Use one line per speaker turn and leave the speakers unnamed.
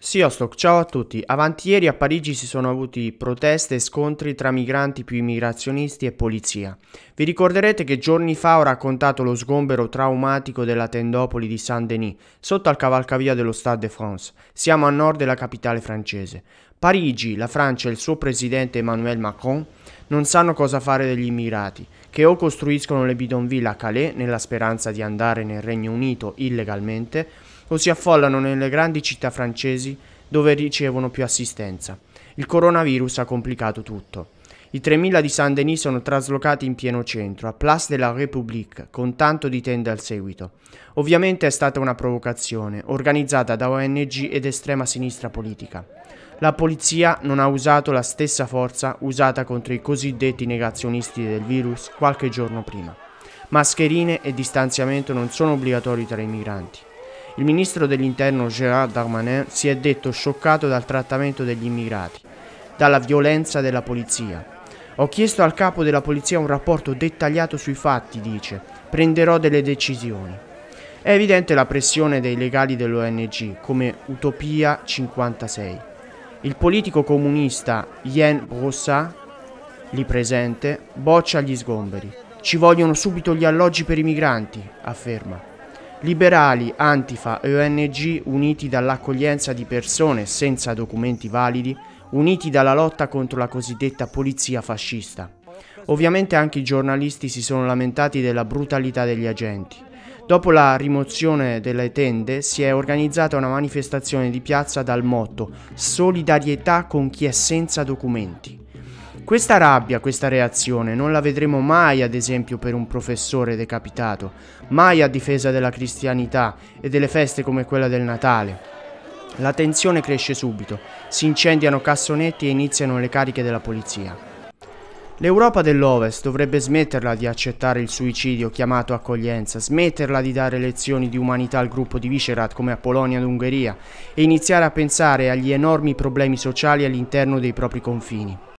Sì, Ostok, ciao a tutti. Avanti ieri a Parigi si sono avuti proteste e scontri tra migranti più immigrazionisti e polizia. Vi ricorderete che giorni fa ho raccontato lo sgombero traumatico della tendopoli di Saint-Denis, sotto al cavalcavia dello Stade de France. Siamo a nord della capitale francese. Parigi, la Francia e il suo presidente Emmanuel Macron non sanno cosa fare degli immigrati, che o costruiscono le bidonville a Calais nella speranza di andare nel Regno Unito illegalmente, o si affollano nelle grandi città francesi dove ricevono più assistenza. Il coronavirus ha complicato tutto. I 3.000 di Saint-Denis sono traslocati in pieno centro, a Place de la République, con tanto di tende al seguito. Ovviamente è stata una provocazione, organizzata da ONG ed estrema sinistra politica. La polizia non ha usato la stessa forza usata contro i cosiddetti negazionisti del virus qualche giorno prima. Mascherine e distanziamento non sono obbligatori tra i migranti. Il ministro dell'interno Gérard Darmanin si è detto scioccato dal trattamento degli immigrati, dalla violenza della polizia. Ho chiesto al capo della polizia un rapporto dettagliato sui fatti, dice, prenderò delle decisioni. È evidente la pressione dei legali dell'ONG, come Utopia 56. Il politico comunista Yen Brossat, lì presente, boccia gli sgomberi. Ci vogliono subito gli alloggi per i migranti, afferma. Liberali, Antifa e ONG uniti dall'accoglienza di persone senza documenti validi, uniti dalla lotta contro la cosiddetta polizia fascista. Ovviamente anche i giornalisti si sono lamentati della brutalità degli agenti. Dopo la rimozione delle tende si è organizzata una manifestazione di piazza dal motto Solidarietà con chi è senza documenti. Questa rabbia, questa reazione non la vedremo mai ad esempio per un professore decapitato, mai a difesa della cristianità e delle feste come quella del Natale. La tensione cresce subito, si incendiano cassonetti e iniziano le cariche della polizia. L'Europa dell'Ovest dovrebbe smetterla di accettare il suicidio chiamato accoglienza, smetterla di dare lezioni di umanità al gruppo di Visegrad come a Polonia ed Ungheria e iniziare a pensare agli enormi problemi sociali all'interno dei propri confini.